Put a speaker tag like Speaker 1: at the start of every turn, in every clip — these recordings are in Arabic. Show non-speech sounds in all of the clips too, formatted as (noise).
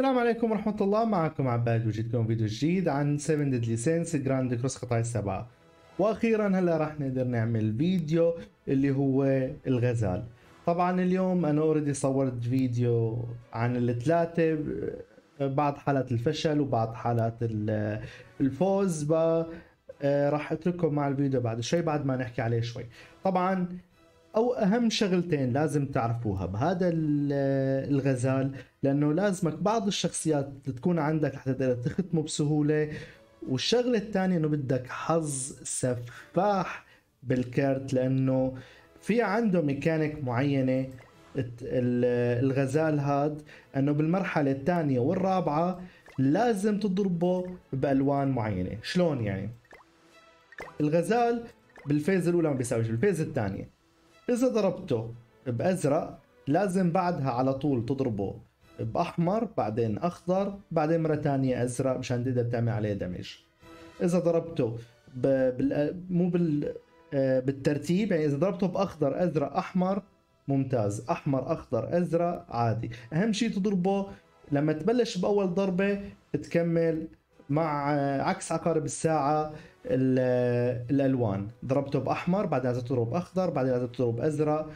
Speaker 1: السلام عليكم ورحمة الله معكم عباد وجدكم فيديو جديد عن 7 Deadly Sins جراند كروس قطاع السبعة واخيرا هلا راح نقدر نعمل فيديو اللي هو الغزال طبعا اليوم انا اوريدي صورت فيديو عن الثلاثة بعض حالات الفشل وبعض حالات الفوز آه، راح اترككم مع الفيديو بعد شوي بعد ما نحكي عليه شوي طبعا او اهم شغلتين لازم تعرفوها بهذا الغزال لانه لازمك بعض الشخصيات تكون عندك لحتى تقدر تختمه بسهوله والشغله الثانيه انه بدك حظ سفاح بالكارت لانه في عنده ميكانيك معينه الغزال هاد انه بالمرحله الثانيه والرابعه لازم تضربه بالوان معينه شلون يعني الغزال بالفيز الاولى ما بيساويش بالفيز الثانيه إذا ضربته بأزرق لازم بعدها على طول تضربه بأحمر بعدين أخضر بعدين مرة تانية أزرق مشان تقدر تعمل عليه دمج إذا ضربته ب... بال... مو بال... آه، بالترتيب يعني إذا ضربته بأخضر أزرق أحمر ممتاز أحمر أخضر أزرق عادي أهم شيء تضربه لما تبلش بأول ضربة تكمل مع عكس عقارب الساعة الألوان ضربته بأحمر بعدين لازم تضرب أخضر بعدين لازم تضرب أزرق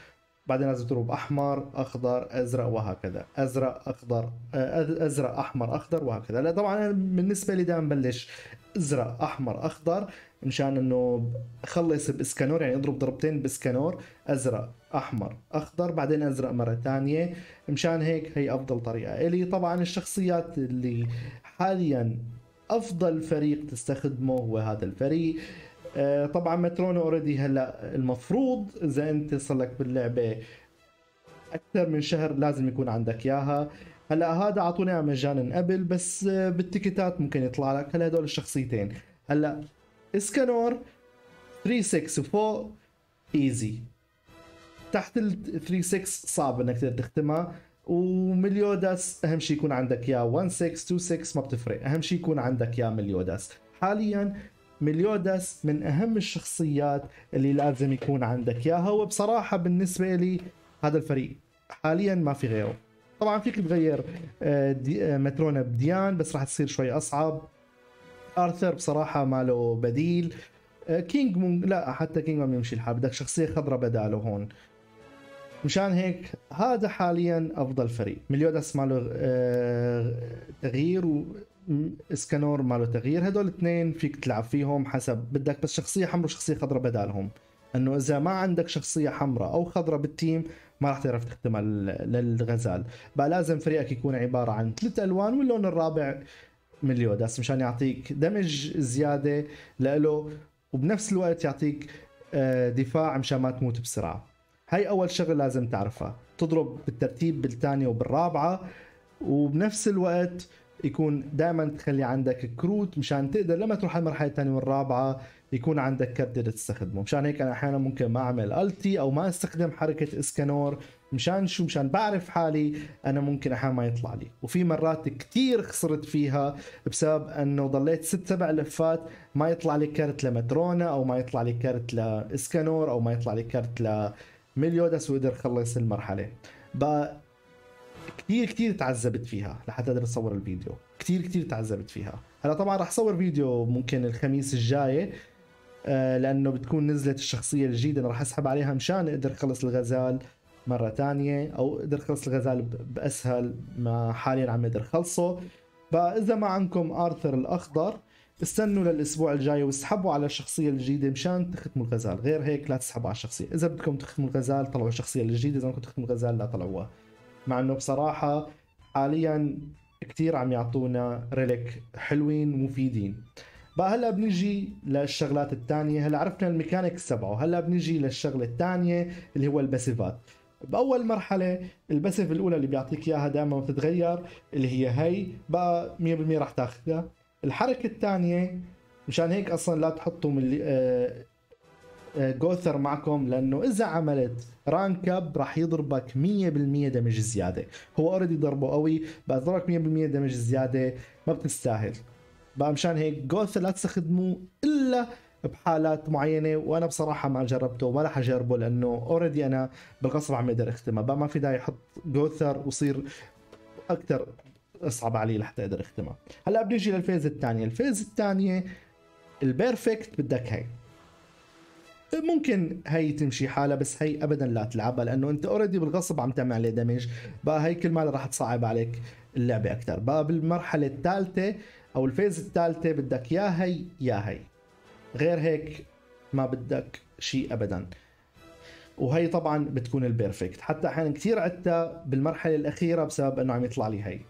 Speaker 1: بعدين لازم تضرب أحمر أخضر أزرق وهكذا أزرق أخضر أزرق أحمر أخضر وهكذا لا طبعا أنا بالنسبة لي دائما بلش أزرق أحمر أخضر مشان إنه خلص بإسكانور يعني أضرب ضربتين بإسكانور أزرق أحمر أخضر بعدين أزرق مرة ثانية مشان هيك هي أفضل طريقة إلي طبعا الشخصيات اللي حاليا افضل فريق تستخدمه هو هذا الفريق آه، طبعا مترون اوريدي هلا المفروض اذا انت صار لك باللعبه اكثر من شهر لازم يكون عندك اياها هلا هذا اعطونا مجانا قبل بس آه، بالتيكتات ممكن يطلع لك هلا هدول الشخصيتين هلا اسكانور 36 وفوق ايزي تحت ال 36 صعب انك تقدر تختمها ومليوداس اهم شيء يكون عندك يا 1626 ما بتفرق اهم شيء يكون عندك يا مليوداس حاليا مليوداس من اهم الشخصيات اللي لازم يكون عندك اياها وبصراحه بالنسبه لي هذا الفريق حاليا ما في غيره طبعا فيك تغير آه، آه، مترونا بديان بس راح تصير شوي اصعب ارثر بصراحه ما له بديل آه، كينج مون لا حتى كينج ما يمشي الحال بدك شخصيه خضراء بداله هون مشان هيك هذا حاليا افضل فريق مليوداس ماله آه، تغيير و اسكانور ماله تغيير هدول الاثنين فيك تلعب فيهم حسب بدك بس شخصيه حمراء وشخصيه خضراء بدالهم انه اذا ما عندك شخصيه حمراء او خضراء بالتيم ما راح تعرف تختمها للغزال بقى لازم فريقك يكون عباره عن ثلاث الوان واللون الرابع مليوداس مشان يعطيك دمج زياده لإله وبنفس الوقت يعطيك آه، دفاع مشان ما تموت بسرعه هاي اول شغله لازم تعرفها تضرب بالترتيب بالثانيه وبالرابعه وبنفس الوقت يكون دائما تخلي عندك كروت مشان تقدر لما تروح على المرحله الثانيه والرابعه يكون عندك كرت تستخدمه مشان هيك انا احيانا ممكن ما اعمل التي او ما استخدم حركه اسكانور مشان شو مشان بعرف حالي انا ممكن احيانا ما يطلع لي وفي مرات كثير خسرت فيها بسبب انه ضليت ست سبع لفات ما يطلع لي كرت لمترونا او ما يطلع لي كرت لاسكانور او ما يطلع لي كرت مليودس وقدر خلص المرحله بقى كثير كثير تعذبت فيها لحتى اقدر اصور الفيديو كثير كثير تعذبت فيها هلا طبعا رح اصور فيديو ممكن الخميس الجاي آه، لانه بتكون نزلت الشخصيه الجديده انا رح اسحب عليها مشان اقدر اخلص الغزال مره تانية او اقدر اخلص الغزال باسهل ما حاليا عم اقدر اخلصه فاذا ما عندكم ارثر الاخضر استنوا للاسبوع الجاي واسحبوا على الشخصيه الجديده مشان تختموا الغزال غير هيك لا تسحبوا على الشخصيه اذا بدكم تختموا الغزال طلعوا الشخصيه الجديده اذا بدكم تختموا الغزال لا طلعوها مع انه بصراحه حاليا كثير عم يعطونا ريليك حلوين مفيدين بقى هلا بنيجي للشغلات الثانيه هلا عرفنا الميكانكس تبعه هلا بنيجي للشغله الثانيه اللي هو الباسيفات باول مرحله الباسيف الاولى اللي بيعطيك اياها دائما بتتغير اللي هي هي بقى 100% رح تاخذها الحركه الثانيه مشان هيك اصلا لا تحطوا ملي آه آه جوثر معكم لانه اذا عملت رانك اب راح يضربك 100% دمج زياده هو اوريدي ضربه قوي بس ضربك 100% دمج زياده ما بتستاهل بقى مشان هيك جوثر لا تستخدموه الا بحالات معينه وانا بصراحه ما جربته وما راح اجربه لانه اوريدي انا بالقصر عم اقدر اختمه بقى ما في داعي احط جوثر وصير اكثر اصعب علي لحتى اقدر اختمها هلا بدي اجي للفيز الثانيه الفيز الثانيه البيرفكت بدك هي ممكن هي تمشي حالها بس هي ابدا لا تلعبها لانه انت اوريدي بالغصب عم تعمل عليه دمج بقى هي كل ما راح تصعب عليك اللعبه اكثر بقى بالمرحله الثالثه او الفيز الثالثه بدك يا هي يا هي غير هيك ما بدك شيء ابدا وهي طبعا بتكون البيرفكت حتى احيانا كثير عدتها بالمرحله الاخيره بسبب انه عم يطلع لي هي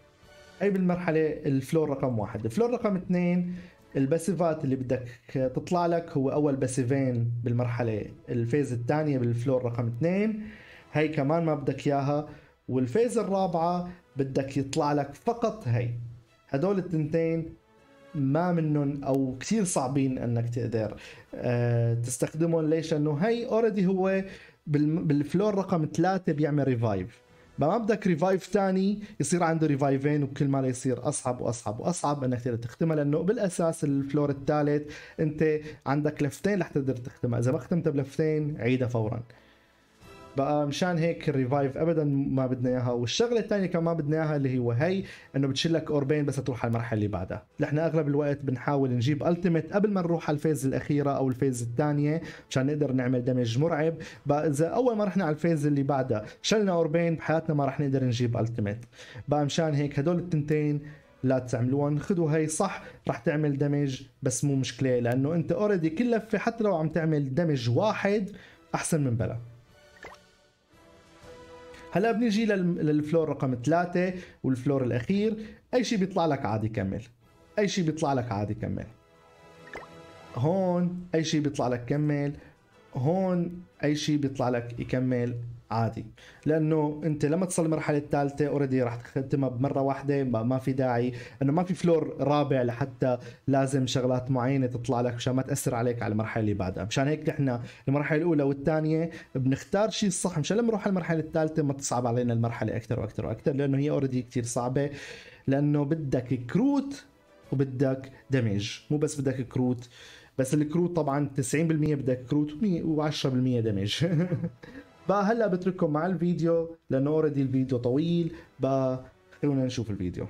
Speaker 1: هي بالمرحله الفلور رقم واحد الفلور رقم اثنين الباسيفات اللي بدك تطلع لك هو اول باسيفين بالمرحله الفيز الثانيه بالفلور رقم اثنين هي كمان ما بدك اياها والفيز الرابعه بدك يطلع لك فقط هي هدول التنتين ما منهم او كثير صعبين انك تقدر آه، تستخدمهم ليش؟ لانه هي اوريدي هو بالفلور رقم ثلاثه بيعمل ريفايف ما بدك ريفايف ثاني يصير عنده ريفايفين وكل ما يصير اصعب واصعب واصعب انك تقدر تختمها لانه بالاساس الفلور الثالث انت عندك لفتين لحتقدر تختمها اذا ما ختمتها بلفتين عيدها فورا بقى مشان هيك الريفايف ابدا ما بدنا اياها والشغله الثانيه كمان ما بدنا اياها اللي هو هي انه بتشلك اوربين بس تروح على المرحله اللي بعدها نحن اغلب الوقت بنحاول نجيب التيميت قبل ما نروح على الفيز الاخيره او الفيز الثانيه مشان نقدر نعمل دمج مرعب بقى اذا اول ما رحنا على الفيز اللي بعدها شلنا اوربين بحياتنا ما رح نقدر نجيب التيميت بقى مشان هيك هدول التنتين لا تعملوهم خذوا هي صح رح تعمل دمج بس مو مشكله لانه انت اوريدي كل لفه حتى لو عم تعمل دمج واحد احسن من بلا هلا بنيجي للفلور رقم ثلاثة والفلور الأخير أي شيء بيطلع لك عادي كمل أي شيء بيطلع لك عادي كمل هون أي شيء بيطلع لك كمل هون أي شيء بيطلع لك يكمل عادي لانه انت لما تصل المرحله الثالثه اوريدي راح تختمها بمره واحده ما في داعي انه ما في فلور رابع لحتى لازم شغلات معينه تطلع لك مشان ما تاثر عليك على المرحله اللي بعدها مشان هيك نحن المرحله الاولى والثانيه بنختار شيء الصح مشان لما نروح على المرحله الثالثه ما تصعب علينا المرحله اكثر واكثر واكثر لانه هي اوريدي كثير صعبه لانه بدك كروت وبدك دمج مو بس بدك كروت بس الكروت طبعا 90% بدك كروت و 10 دمج (laughs) بقى هلا بترككم مع الفيديو لانه اوريدي الفيديو طويل بقى خلونا نشوف الفيديو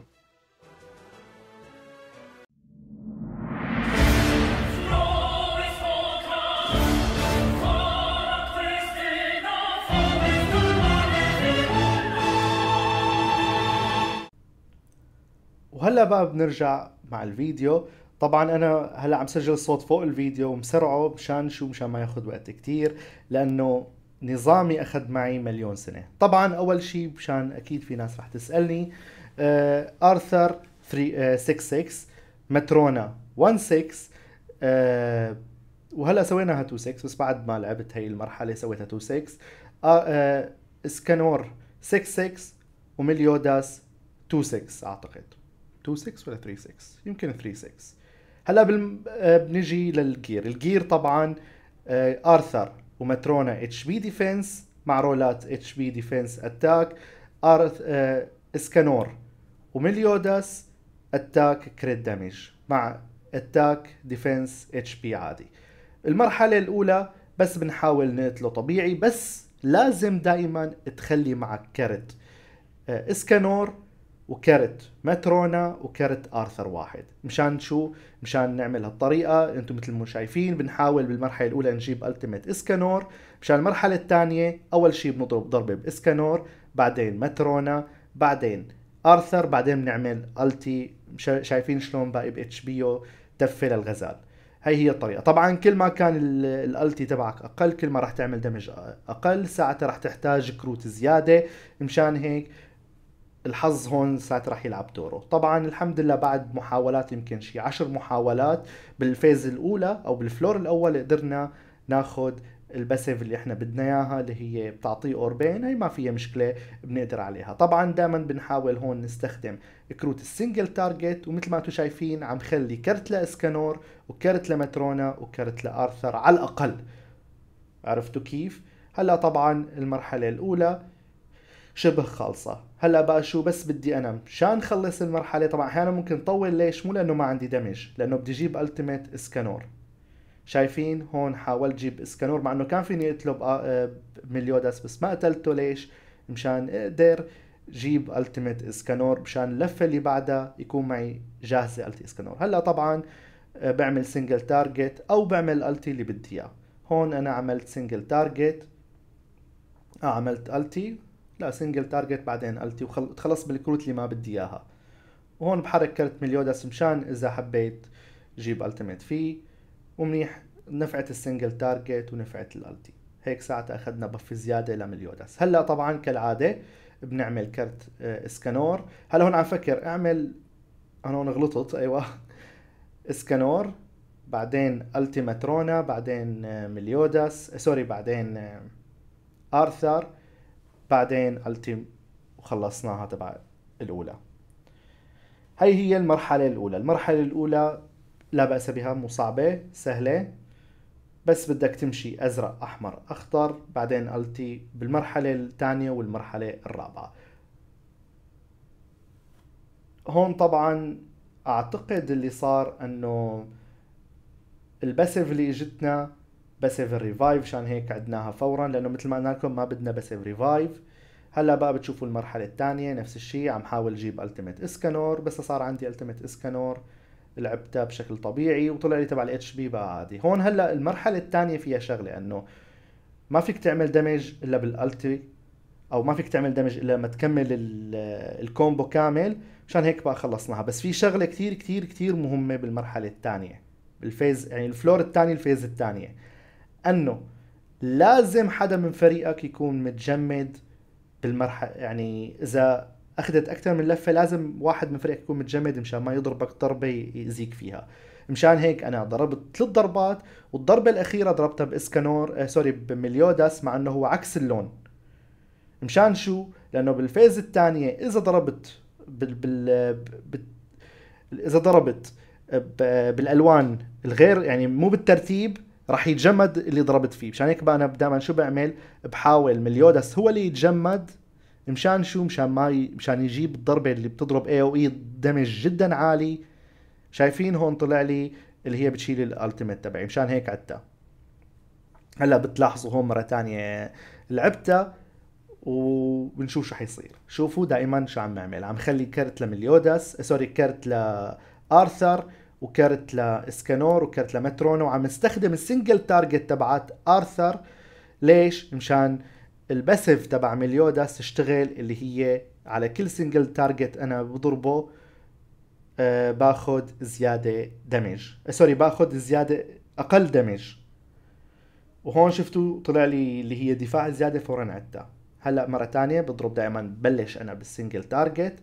Speaker 1: وهلا بقى بنرجع مع الفيديو طبعا انا هلا عم سجل الصوت فوق الفيديو ومسرعه مشان شو مشان ما ياخذ وقت كتير لانه نظامي اخذ معي مليون سنه طبعا اول شيء مشان اكيد في ناس رح تسالني آه، ارثر 366 مترونا 16 وهلا سويناها 26 بس بعد ما لعبت هي المرحله سويتها 26 آه،, آه اسكانور 66 ومليوداس 26 اعتقد 26 ولا 36 يمكن 36 هلا آه، بنجي للجير الجير طبعا ارثر وماترونا اتش بي ديفنس مع رولات اتش بي ديفنس اتاك ارث آه اسكانور ومليوداس اتاك كريت دامج مع اتاك ديفنس اتش بي عادي المرحله الاولى بس بنحاول نقتله طبيعي بس لازم دائما تخلي معك كرت آه اسكانور وكرت مترونا وكرت ارثر واحد مشان شو مشان نعمل هالطريقه انتم مثل ما شايفين بنحاول بالمرحله الاولى نجيب التيميت اسكانور مشان المرحله الثانيه اول شيء بنضرب ضربه باسكانور بعدين مترونا بعدين ارثر بعدين بنعمل التي شايفين شلون باقي باتش بيو تفه للغزال هي هي الطريقه طبعا كل ما كان الالتي تبعك اقل كل ما راح تعمل دمج اقل ساعتها راح تحتاج كروت زياده مشان هيك الحظ هون ساعتها راح يلعب دوره طبعا الحمد لله بعد محاولات يمكن شي عشر محاولات بالفيز الأولى أو بالفلور الأول قدرنا ناخد الباسيف اللي احنا بدنا اياها اللي هي بتعطيه اوربين هي ما فيها مشكله بنقدر عليها طبعا دائما بنحاول هون نستخدم كروت السنجل تارجت ومثل ما انتم شايفين عم خلي كرت لاسكانور وكرت لمترونا وكرت لارثر على الاقل عرفتوا كيف هلا طبعا المرحله الاولى شبه خالصة هلا بقى شو بس بدي انام مشان خلص المرحلة طبعا احيانا ممكن طول ليش مو لانه ما عندي دمج لانه بدي جيب التيميت اسكانور شايفين هون حاولت جيب اسكانور مع انه كان فيني اطلب آه، آه، مليوداس بس ما قتلته ليش مشان اقدر جيب التيميت اسكانور مشان اللفة اللي بعدها يكون معي جاهزة التي اسكانور هلا طبعا آه، بعمل سنجل تارجت او بعمل التي اللي بدي اياه هون انا عملت سنجل تارجت عملت التي لا سنجل تارجت بعدين التي وتخلص بالكروت اللي ما بدي اياها وهون بحرك كرت مليوداس مشان اذا حبيت جيب التيميت فيه ومنيح نفعت السنجل تارجت ونفعت الالتي هيك ساعتها اخذنا بف زياده لمليوداس هلا طبعا كالعاده بنعمل كرت اسكانور آه، هلا هون عم فكر اعمل انا هون غلطت ايوه اسكانور (laughs) بعدين التيماترونا بعدين آه، مليوداس سوري بعدين ارثر آه، بعدين التم وخلصناها تبع الاولى هاي هي المرحله الاولى المرحله الاولى لا باس بها مو صعبه سهله بس بدك تمشي ازرق احمر اخضر بعدين التي بالمرحله الثانيه والمرحله الرابعه هون طبعا اعتقد اللي صار انه الباسف اللي اجتنا باسيف ريفايف عشان هيك عدناها فورا لانه مثل ما قلنا لكم ما بدنا باسيف ريفايف هلا بقى بتشوفوا المرحله الثانيه نفس الشيء عم حاول اجيب التيميت اسكانور بس صار عندي التيميت اسكانور لعبتها بشكل طبيعي وطلع لي تبع الاتش بي بقى عادي هون هلا المرحله الثانيه فيها شغله انه ما فيك تعمل دمج الا بالالتي او ما فيك تعمل دمج الا لما تكمل الكومبو كامل مشان هيك بقى خلصناها بس في شغله كثير كثير كثير مهمه بالمرحله الثانيه بالفيز يعني الفلور الثاني الفيز الثانيه انه لازم حدا من فريقك يكون متجمد بالمرحله يعني اذا اخذت اكثر من لفه لازم واحد من فريقك يكون متجمد مشان ما يضربك ضربه يأذيك فيها مشان هيك انا ضربت ثلاث ضربات والضربه الاخيره ضربتها باسكانور آه سوري بمليوداس مع انه هو عكس اللون مشان شو لانه بالفيز الثانيه اذا ضربت بال, بال... بال... اذا ضربت بالالوان الغير يعني مو بالترتيب راح يتجمد اللي ضربت فيه مشان هيك بقى انا دائما شو بعمل بحاول مليودس هو اللي يتجمد مشان شو مشان ما ي... مشان يجيب الضربه اللي بتضرب اي او اي دمج جدا عالي شايفين هون طلع لي اللي هي بتشيل الالتيميت تبعي مشان هيك عدتها هلا بتلاحظوا هون مره ثانيه لعبتها وبنشوف شو حيصير شوفوا دائما شو عم بعمل عم خلي كرت لمليوداس آه، سوري كرت لارثر وكرت لاسكانور وكرت لمترون وعم استخدم السنجل تارجت تبعت ارثر ليش؟ مشان الباسيف تبع مليوداس تشتغل اللي هي على كل سنجل تارجت انا بضربه آه، باخذ زيادة دمج آه، سوري باخذ زيادة اقل دمج وهون شفتوا طلع لي اللي هي دفاع زيادة فورا عدة هلا مرة تانية بضرب دائما بلش انا بالسنجل تارجت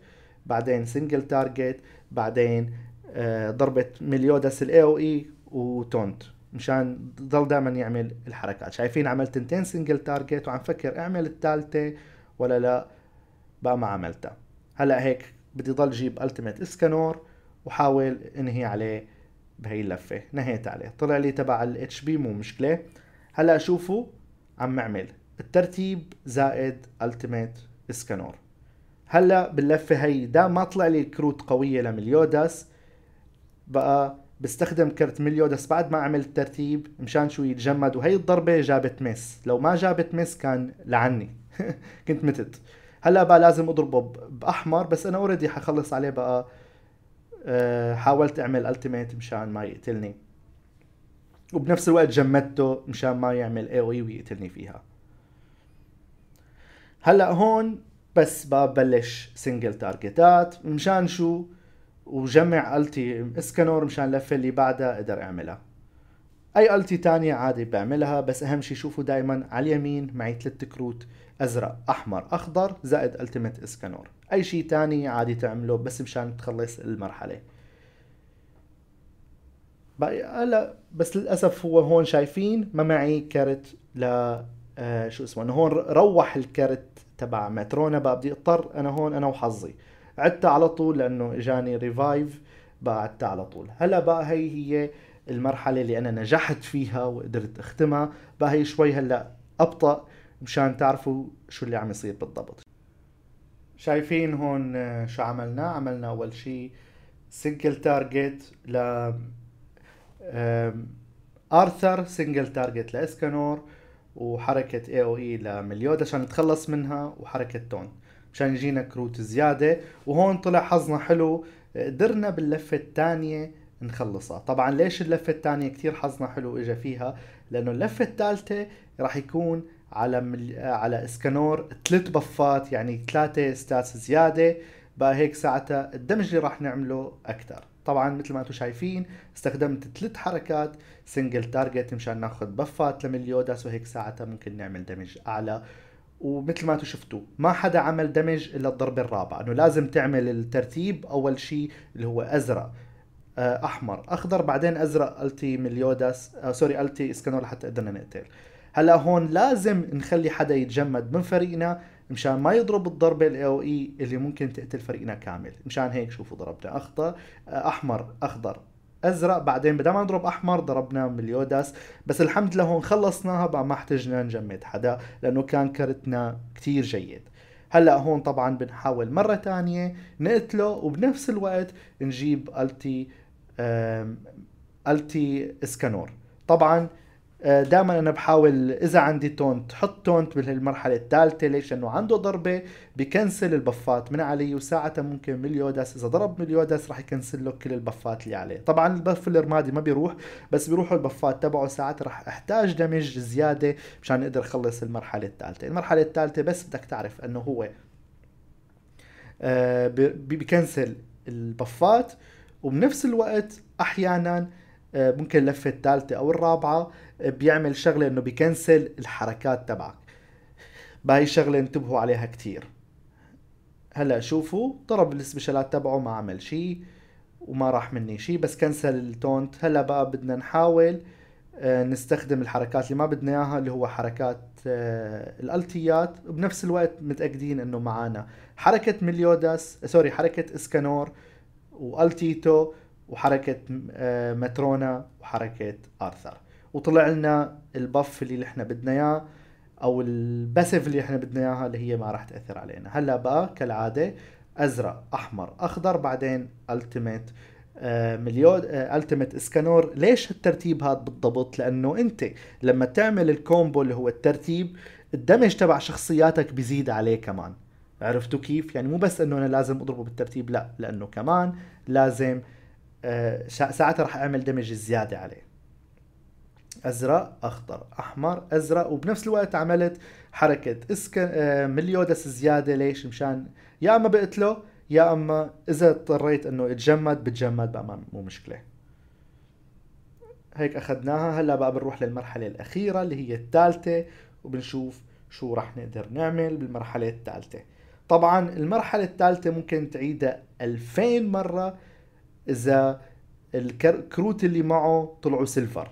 Speaker 1: بعدين سنجل تارجت بعدين آه، ضربه مليودس الاي او اي e وتونت مشان ضل دائما يعمل الحركات شايفين عملت تنتين سنجل تارجت وعم فكر اعمل الثالثه ولا لا بقى ما عملتها هلا هيك بدي ضل جيب التيميت اسكانور وحاول انهي عليه بهي اللفه نهيت عليه طلع لي تبع الاتش بي مو مشكله هلا شوفوا عم اعمل الترتيب زائد التيميت اسكانور هلا باللفه هي دام ما طلع لي الكروت قويه لمليوداس بقى بستخدم كرت مليو بس بعد ما عملت ترتيب مشان شو يتجمد وهي الضربه جابت مس لو ما جابت مس كان لعني (laughs) كنت متت هلا بقى لازم اضربه باحمر بس انا اوريدي حخلص عليه بقى أه حاولت اعمل التيميت مشان ما يقتلني وبنفس الوقت جمدته مشان ما يعمل اي او اي ويقتلني فيها هلا هون بس ببلش سنجل تارجتات مشان شو وجمع التي اسكنور مشان اللفه اللي بعدها اقدر اعملها اي التي تانية عادي بعملها بس اهم شيء شوفوا دايما على اليمين معي ثلاث كروت ازرق احمر اخضر زائد التيمت اسكنور اي شيء تاني عادي تعمله بس مشان تخلص المرحله باقي هلا بس للاسف هو هون شايفين ما معي كرت ل آه، شو اسمه هون روح الكرت تبع مترونا بقى بدي اضطر انا هون انا وحظي عدتها على طول لانه اجاني ريفايف بعدتها على طول هلا بقى هي هي المرحله اللي انا نجحت فيها وقدرت اختمها بقى هي شوي هلا ابطا مشان تعرفوا شو اللي عم يصير بالضبط شايفين هون آه، شو عملنا عملنا اول شيء سنجل تارجت ل ارثر سنجل تارجت لاسكانور وحركه اي او اي e لمليود عشان نتخلص منها وحركه تون مشان يجينا كروت زياده وهون طلع حظنا حلو قدرنا باللفه الثانيه نخلصها طبعا ليش اللفه الثانيه كثير حظنا حلو اجى فيها لانه اللفه الثالثه راح يكون على مل... على اسكانور ثلاث بفات يعني ثلاثه ستاتس زياده بقى هيك ساعتها الدمج اللي راح نعمله اكثر طبعا مثل ما انتم شايفين استخدمت ثلاث حركات سنجل تارجت مشان ناخذ بفات لمليوداس وهيك ساعتها ممكن نعمل دمج اعلى ومثل ما انتم شفتوا ما حدا عمل دمج الا الضربه الرابعه انه لازم تعمل الترتيب اول شيء اللي هو ازرق آه، احمر اخضر بعدين ازرق التي مليوداس آه سوري التي اسكنور حتى قدرنا نقتل هلا هون لازم نخلي حدا يتجمد من فريقنا مشان ما يضرب الضربة الاي او اي e اللي ممكن تقتل فريقنا كامل مشان هيك شوفوا ضربنا اخضر آه، احمر اخضر ازرق بعدين ما نضرب احمر ضربنا مليوداس بس الحمد لله هون خلصناها بقى ما احتجنا نجمد حدا لانه كان كرتنا كتير جيد هلا هون طبعا بنحاول مره تانية نقتله وبنفس الوقت نجيب التي التي اسكانور طبعا آه، دائما انا بحاول اذا عندي تونت حط تونت بالمرحله الثالثه ليش؟ لانه عنده ضربه بكنسل البفات من عليه وساعتها ممكن مليوداس اذا ضرب مليوداس راح يكنسل له كل البفات اللي عليه، طبعا البف الرمادي ما بيروح بس بيروحوا البفات تبعه ساعتها راح احتاج دمج زياده مشان اقدر اخلص المرحله الثالثه، المرحله الثالثه بس بدك تعرف انه هو آه، بكنسل البفات وبنفس الوقت احيانا آه، ممكن اللفه الثالثه او الرابعه بيعمل شغله انه بيكنسل الحركات تبعك بهي الشغلة انتبهوا عليها كتير هلا شوفوا ضرب السبيشالات تبعه ما عمل شيء وما راح مني شيء بس كنسل التونت هلا بقى بدنا نحاول آه، نستخدم الحركات اللي ما بدنا اياها اللي هو حركات آه، الالتيات وبنفس الوقت متاكدين انه معانا حركه مليوداس سوري حركه اسكانور والتيتو وحركه آه، مترونا وحركه ارثر وطلع لنا البف اللي احنا بدنا اياه او البسف اللي احنا بدنا اياها اللي هي ما راح تاثر علينا هلا بقى كالعاده ازرق احمر اخضر بعدين التيميت آه، مليون آه، التيميت اسكانور ليش الترتيب هذا بالضبط لانه انت لما تعمل الكومبو اللي هو الترتيب الدمج تبع شخصياتك بيزيد عليه كمان عرفتوا كيف يعني مو بس انه انا لازم اضربه بالترتيب لا لانه كمان لازم آه، ساعتها راح اعمل دمج زياده عليه ازرق اخضر احمر ازرق وبنفس الوقت عملت حركه اسكن آه، مليودس زياده ليش مشان يا اما بقتله يا اما اذا اضطريت انه اتجمد بتجمد بقى مو مشكله هيك اخذناها هلا بقى بنروح للمرحله الاخيره اللي هي الثالثه وبنشوف شو رح نقدر نعمل بالمرحله الثالثه طبعا المرحله الثالثه ممكن تعيدها 2000 مره اذا الكروت اللي معه طلعوا سيلفر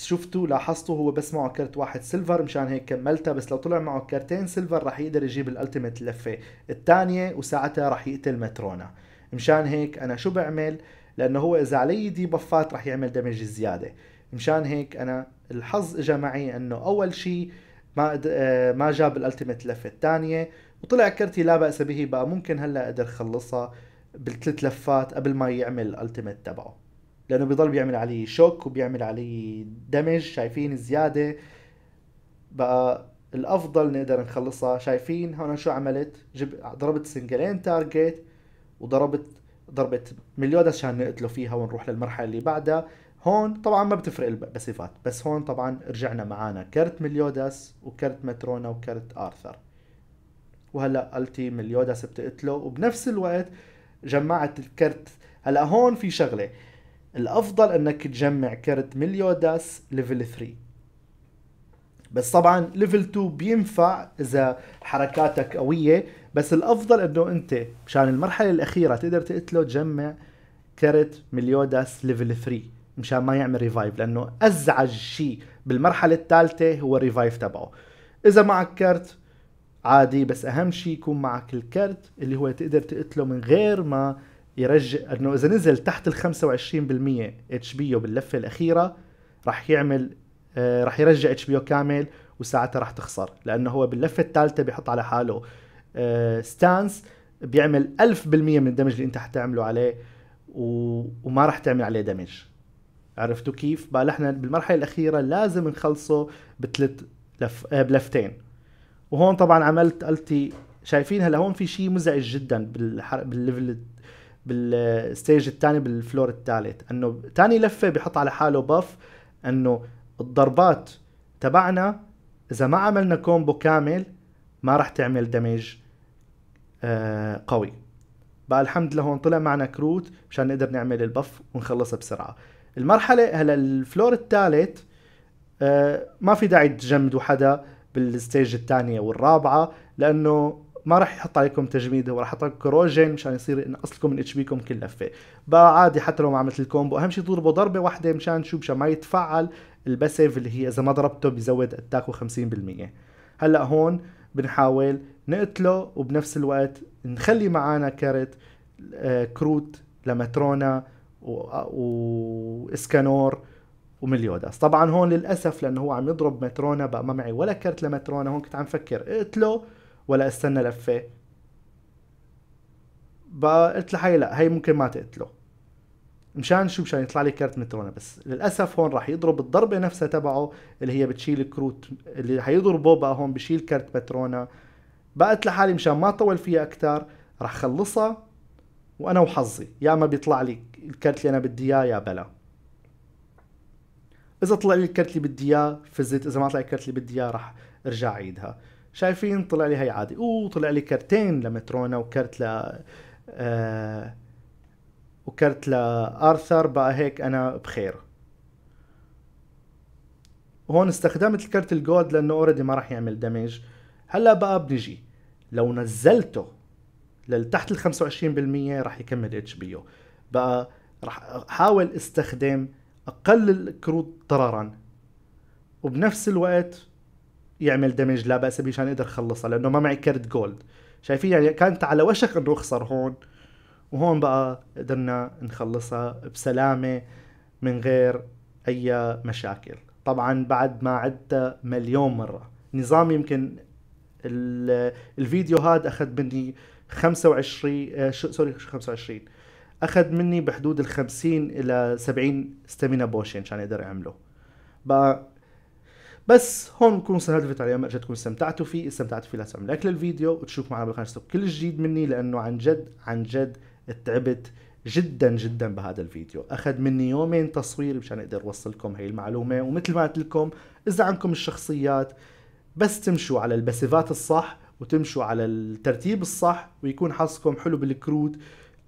Speaker 1: شفته لاحظته هو بس معه كرت واحد سيلفر مشان هيك كملتها بس لو طلع معه كرتين سيلفر رح يقدر يجيب الالتيميت لفه الثانيه وساعتها رح يقتل مترونا مشان هيك انا شو بعمل لانه هو اذا علي دي بفات رح يعمل دمج زياده مشان هيك انا الحظ اجى معي انه اول شيء ما آه، ما جاب الالتيميت لفه الثانيه وطلع كرتي لا باس به بقى ممكن هلا اقدر اخلصها بالثلاث لفات قبل ما يعمل الالتيميت تبعه لانه بيضل بيعمل علي شوك وبيعمل علي دمج شايفين الزياده بقى الافضل نقدر نخلصها شايفين هون شو عملت جب ضربت سنجلين تارجت وضربت ضربت مليودس عشان نقتله فيها ونروح للمرحله اللي بعدها هون طبعا ما بتفرق البسيفات بس هون طبعا رجعنا معانا كرت مليوداس وكرت مترونا وكرت ارثر وهلا التي مليوداس بتقتله وبنفس الوقت جمعت الكرت هلا هون في شغله الافضل انك تجمع كرت مليوداس ليفل 3 بس طبعا ليفل 2 بينفع اذا حركاتك قويه بس الافضل انه انت مشان المرحله الاخيره تقدر تقتله تجمع كرت مليوداس ليفل 3 مشان ما يعمل ريفايف لانه ازعج شيء بالمرحله الثالثه هو الريفايف تبعه اذا معك كرت عادي بس اهم شيء يكون معك الكرت اللي هو تقدر تقتله من غير ما يرجع انه اذا نزل تحت ال 25% اتش بي باللفه الاخيره راح يعمل آه راح يرجع اتش بي كامل وساعتها راح تخسر لانه هو باللفه الثالثه بيحط على حاله آه ستانس بيعمل 1000% من الدمج اللي انت حتعمله عليه و... وما راح تعمل عليه دمج عرفتوا كيف؟ بقى احنا بالمرحله الاخيره لازم نخلصه بثلاث لف... آه بلفتين وهون طبعا عملت التي شايفين هلا هون في شيء مزعج جدا بالحر... بالليفل بالستيج الثاني بالفلور الثالث انه ثاني لفه بحط على حاله باف انه الضربات تبعنا اذا ما عملنا كومبو كامل ما راح تعمل دمج آه قوي بقى الحمد لله هون طلع معنا كروت مشان نقدر نعمل البف ونخلصها بسرعه المرحله هلا الفلور الثالث آه ما في داعي تجمدوا حدا بالستيج الثانيه والرابعه لانه ما راح يحط عليكم تجميده راح يحط عليكم كروجين مشان يصير ان اصلكم من اتش بيكم كل لفه بقى عادي حتى لو ما عملت الكومبو اهم شيء تضربه ضربه واحده مشان شو مشان ما يتفعل الباسيف اللي هي اذا ما ضربته بيزود اتاك 50% هلا هون بنحاول نقتله وبنفس الوقت نخلي معانا كارت آه، كروت لماترونا واسكانور ومليوداس طبعا هون للاسف لانه هو عم يضرب مترونا بقى ما معي ولا كرت لماترونا هون كنت عم فكر اقتله ولا استنى لفه بقى قلت لحالي لا هي ممكن ما تقتله مشان شو مشان يطلع لي كارت مترونا بس للاسف هون راح يضرب الضربه نفسها تبعه اللي هي بتشيل كروت اللي حيضربه بقى هون بشيل كارت مترونا بقت لحالي مشان ما اطول فيها اكثر راح خلصها وانا وحظي يا ما بيطلع لي الكارت اللي انا بدي اياه يا بلا اذا طلع لي الكارت اللي بدي اياه فزت اذا ما طلع الكارت اللي بدي اياه راح ارجع عيدها شايفين طلع لي هي عادي اوه طلع لي كرتين لمترونا وكرت ل آه وكرت لارثر بقى هيك انا بخير هون استخدمت الكرت الجولد لانه اوريدي ما راح يعمل دمج هلا بقى بنجي لو نزلته لتحت ال 25% راح يكمل اتش بي او بقى راح احاول استخدم اقل الكروت ضررا وبنفس الوقت يعمل دمج لا باس به عشان يقدر يخلصها لانه ما معي كرت جولد شايفين يعني كانت على وشك انه اخسر هون وهون بقى قدرنا نخلصها بسلامه من غير اي مشاكل طبعا بعد ما عدت مليون مره نظام يمكن الفيديو هاد اخذ مني 25 آه، سوري 25 اخذ مني بحدود ال 50 الى 70 ستامينا بوشن عشان اقدر اعمله بقى بس هون بكون وصلنا هذا الفيديو على امل جد تكونوا استمتعتوا فيه استمتعتوا فيه لا تعملوا لايك للفيديو وتشوفوا معنا بالقناه كل جديد مني لانه عن جد عن جد تعبت جدا جدا بهذا الفيديو اخذ مني يومين تصوير مشان اقدر اوصلكم هي المعلومه ومثل ما قلت لكم اذا عندكم الشخصيات بس تمشوا على الباسيفات الصح وتمشوا على الترتيب الصح ويكون حظكم حلو بالكروت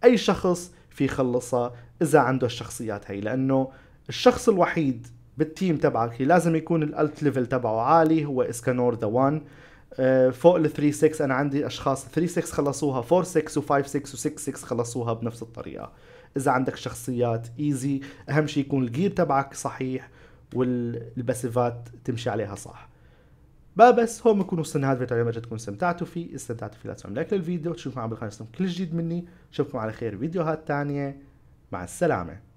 Speaker 1: اي شخص في خلصها اذا عنده الشخصيات هي لانه الشخص الوحيد بالتيم تبعك لازم يكون الالت ليفل تبعه عالي هو اسكانور ذا 1 آه، فوق ال 3 6 انا عندي اشخاص 3 6 خلصوها 4 6 و5 6 و6 6 خلصوها بنفس الطريقه اذا عندك شخصيات ايزي اهم شيء يكون الجير تبعك صحيح والباسيفات تمشي عليها صح بس هون بنكون وصلنا هذا الفيديو على تكونوا استمتعتوا فيه استمتعتوا فيه لا تنسوا لايك للفيديو تشوفوا معنا بالخميس كل جديد مني اشوفكم على خير فيديوهات ثانيه مع السلامه